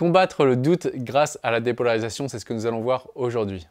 Combattre le doute grâce à la dépolarisation, c'est ce que nous allons voir aujourd'hui.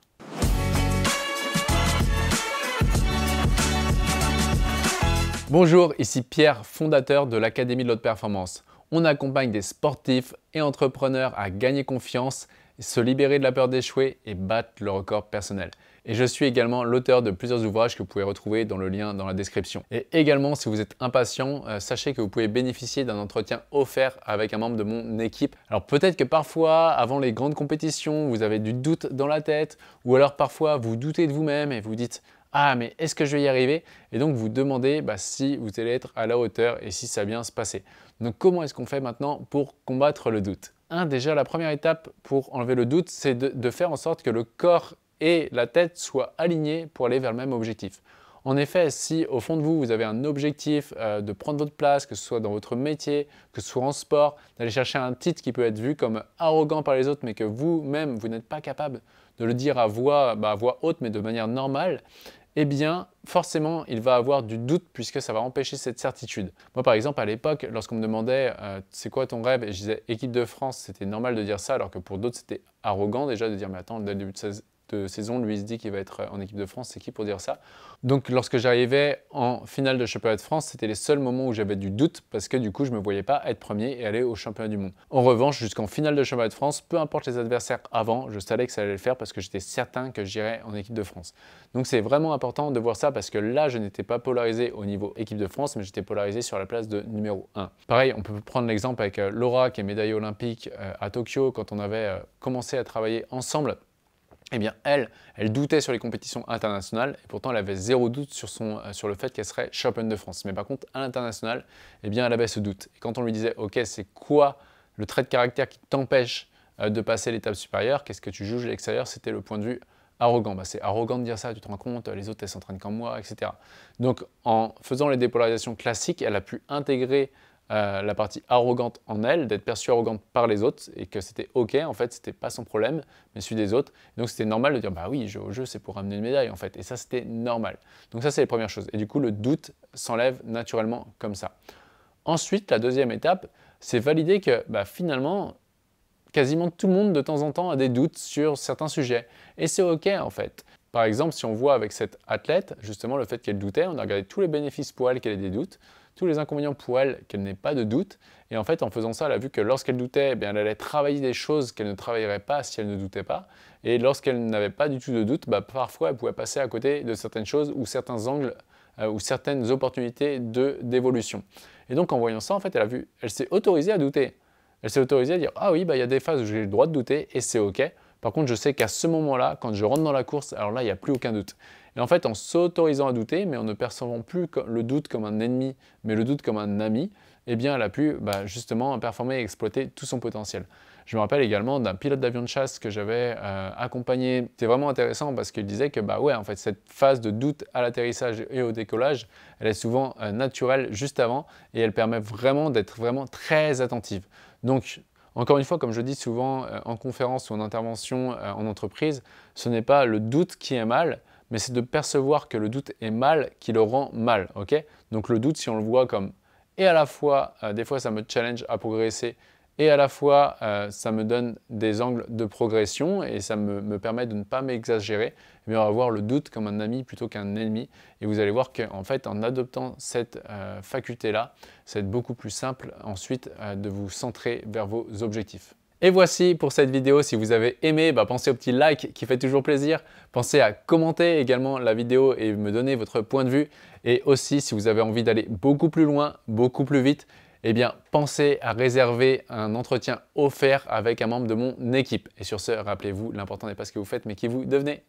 Bonjour, ici Pierre, fondateur de l'Académie de l'Haute Performance. On accompagne des sportifs et entrepreneurs à gagner confiance, se libérer de la peur d'échouer et battre le record personnel. Et je suis également l'auteur de plusieurs ouvrages que vous pouvez retrouver dans le lien dans la description. Et également, si vous êtes impatient, euh, sachez que vous pouvez bénéficier d'un entretien offert avec un membre de mon équipe. Alors peut-être que parfois, avant les grandes compétitions, vous avez du doute dans la tête, ou alors parfois vous doutez de vous-même et vous dites ah mais est-ce que je vais y arriver Et donc vous demandez bah, si vous allez être à la hauteur et si ça vient se passer. Donc comment est-ce qu'on fait maintenant pour combattre le doute Un, déjà la première étape pour enlever le doute, c'est de, faire en sorte que le corps et la tête soit alignée pour aller vers le même objectif. En effet, si au fond de vous, vous avez un objectif euh, de prendre votre place, que ce soit dans votre métier, que ce soit en sport, d'aller chercher un titre qui peut être vu comme arrogant par les autres, mais que vous-même, vous, n'êtes pas capable de le dire à voix, bah, voix haute, mais de manière normale, eh bien, forcément, il va avoir du doute puisque ça va empêcher cette certitude. Moi, par exemple, à l'époque, lorsqu'on me demandait euh, c'est quoi ton rêve, et je disais équipe de France, c'était normal de dire ça, alors que pour d'autres, c'était arrogant déjà de dire mais attends, dès le début de de euh, saison, lui, il se dit qu'il va être euh, en équipe de France. C'est qui pour dire ça Donc, lorsque j'arrivais en finale de championnat de France, c'était les seuls moments où j'avais du doute parce que du coup, je ne me voyais pas être premier et aller au championnat du monde. En revanche, jusqu'en finale de championnat de France, peu importe les adversaires avant, je savais que ça allait le faire parce que j'étais certain que j'irais en équipe de France. Donc, c'est vraiment important de voir ça parce que là, je n'étais pas polarisé au niveau équipe de France, mais j'étais polarisé sur la place de numéro 1. Pareil, on peut prendre l'exemple avec euh, Laura qui est médaillée olympique à Tokyo quand on avait commencé à travailler ensemble eh bien, elle, elle doutait sur les compétitions internationales et pourtant elle avait zéro doute sur, son, euh, sur le fait qu'elle serait championne de France. Mais par contre, à l'international, eh bien, elle avait ce doute. Et quand on lui disait, OK, c'est quoi le trait de caractère qui t'empêche euh, de passer l'étape supérieure Qu'est-ce que tu juges à l'extérieur C'était le point de vue arrogant. Bah, c'est arrogant de dire ça, tu te rends compte, les autres, elles s'entraînent comme moi, etc. Donc, en faisant les dépolarisations classiques, elle a pu intégrer euh, la partie arrogante en elle, d'être perçue arrogante par les autres et que c'était ok, en fait, c'était pas son problème, mais celui des autres. donc c'était normal de dire bah oui, je au jeu, c'est pour ramener une médaille en fait. Et ça, c'était normal. Donc ça, c'est les premières choses. Et du coup, le doute s'enlève naturellement comme ça. Ensuite, la deuxième étape, c'est valider que bah, finalement, quasiment tout le monde de temps en temps a des doutes sur certains sujets. Et c'est ok en fait. Par exemple, si on voit avec cette athlète, justement, le fait qu'elle doutait, on a regardé tous les bénéfices pour elle qu'elle ait des doutes, tous les inconvénients pour elle qu'elle n'ait pas de doute. Et en fait, en faisant ça, elle a vu que lorsqu'elle doutait, eh elle allait travailler des choses qu'elle ne travaillerait pas si elle ne doutait pas. Et lorsqu'elle n'avait pas du tout de doute, bah, parfois, elle pouvait passer à côté de certaines choses ou certains angles euh, ou certaines opportunités d'évolution. Et donc, en voyant ça, en fait, elle, a vu, elle s'est autorisée à douter. Elle s'est autorisée à dire, ah oui, bah, il y a des phases où j'ai le droit de douter et c'est OK. Par contre, je sais qu'à ce moment-là, quand je rentre dans la course, alors là, il n'y a plus aucun doute. Et en fait, en s'autorisant à douter, mais en ne percevant plus le doute comme un ennemi, mais le doute comme un ami, eh bien, elle a pu bah, justement performer et exploiter tout son potentiel. Je me rappelle également d'un pilote d'avion de chasse que j'avais euh, accompagné. C'était vraiment intéressant parce qu'il disait que bah ouais, en fait, cette phase de doute à l'atterrissage et au décollage, elle est souvent euh, naturelle juste avant et elle permet vraiment d'être vraiment très attentive. Donc, encore une fois, comme je dis souvent euh, en conférence ou en intervention euh, en entreprise, ce n'est pas le doute qui est mal, mais c'est de percevoir que le doute est mal qui le rend mal. Donc le doute, si on le voit comme et à la fois, euh, des fois ça me challenge à progresser et à la fois euh, ça me donne des angles de progression et ça me, permet de ne pas m'exagérer, mais eh on va le doute comme un ami plutôt qu'un ennemi et vous allez voir qu'en fait en adoptant cette euh, faculté-là, c'est beaucoup plus simple ensuite euh, de vous centrer vers vos objectifs. Et voici pour cette vidéo, si vous avez aimé, bah, pensez au petit like qui fait toujours plaisir, pensez à commenter également la vidéo et me donner votre point de vue, et aussi si vous avez envie d'aller beaucoup plus loin, beaucoup plus vite, eh bien, pensez à réserver un entretien offert avec un membre de mon équipe. Et sur ce, rappelez-vous, l'important n'est pas ce que vous faites, mais qui vous devenez.